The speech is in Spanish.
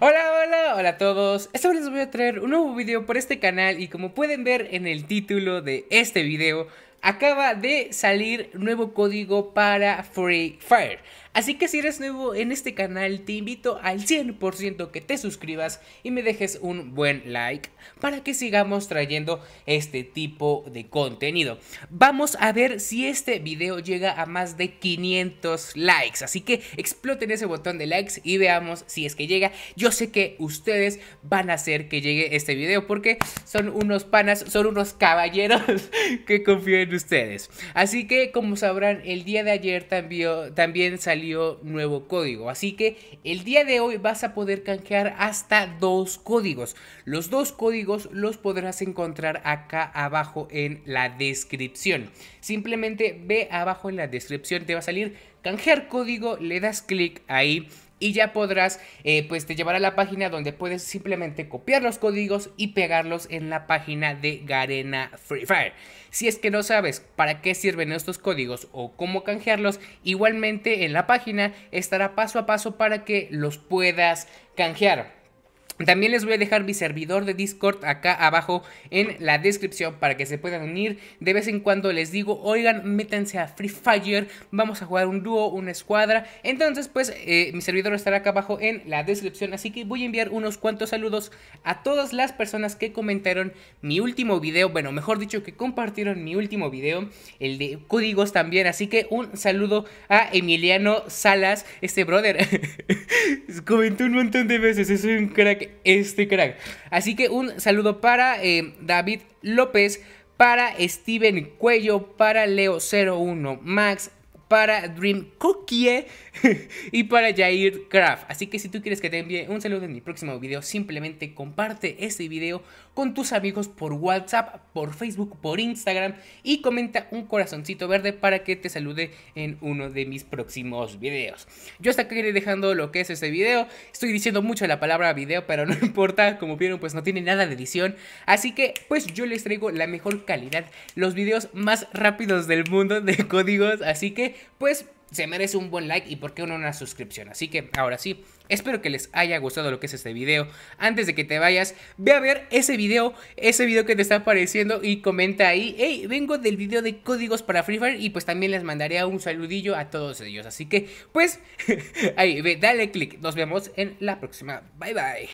Hola, hola, hola a todos. Esta vez les voy a traer un nuevo video por este canal y como pueden ver en el título de este video, acaba de salir nuevo código para Free Fire. Así que si eres nuevo en este canal, te invito al 100% que te suscribas y me dejes un buen like para que sigamos trayendo este tipo de contenido. Vamos a ver si este video llega a más de 500 likes, así que exploten ese botón de likes y veamos si es que llega. Yo sé que ustedes van a hacer que llegue este video porque son unos panas, son unos caballeros que confían en ustedes. Así que, como sabrán, el día de ayer también, también salió nuevo código. Así que el día de hoy vas a poder canjear hasta dos códigos. Los dos códigos los podrás encontrar acá abajo en la descripción. Simplemente ve abajo en la descripción, te va a salir canjear código, le das clic ahí y ya podrás, eh, pues te llevará a la página donde puedes simplemente copiar los códigos y pegarlos en la página de Garena Free Fire. Si es que no sabes para qué sirven estos códigos o cómo canjearlos, igualmente en la página estará paso a paso para que los puedas canjear. También les voy a dejar mi servidor de Discord acá abajo en la descripción para que se puedan unir. De vez en cuando les digo, oigan, métanse a Free Fire, vamos a jugar un dúo, una escuadra. Entonces, pues, eh, mi servidor estará acá abajo en la descripción. Así que voy a enviar unos cuantos saludos a todas las personas que comentaron mi último video. Bueno, mejor dicho, que compartieron mi último video, el de códigos también. Así que un saludo a Emiliano Salas, este brother. comentó un montón de veces, es un crack este crack. Así que un saludo para eh, David López, para Steven Cuello, para Leo01 Max, para Dream Cookie y para Jair Craft Así que si tú quieres que te envíe un saludo en mi próximo video, simplemente comparte este video con tus amigos por WhatsApp, por Facebook, por Instagram y comenta un corazoncito verde para que te salude en uno de mis próximos videos. Yo hasta aquí iré dejando lo que es este video. Estoy diciendo mucho la palabra video, pero no importa, como vieron, pues no tiene nada de edición. Así que pues yo les traigo la mejor calidad, los videos más rápidos del mundo de códigos, así que pues se merece un buen like y por qué no una suscripción. Así que ahora sí, espero que les haya gustado lo que es este video. Antes de que te vayas, ve a ver ese video, ese video que te está apareciendo y comenta ahí, hey, vengo del video de códigos para Free Fire y pues también les mandaré un saludillo a todos ellos. Así que pues, ahí, ve, dale click. Nos vemos en la próxima. Bye bye.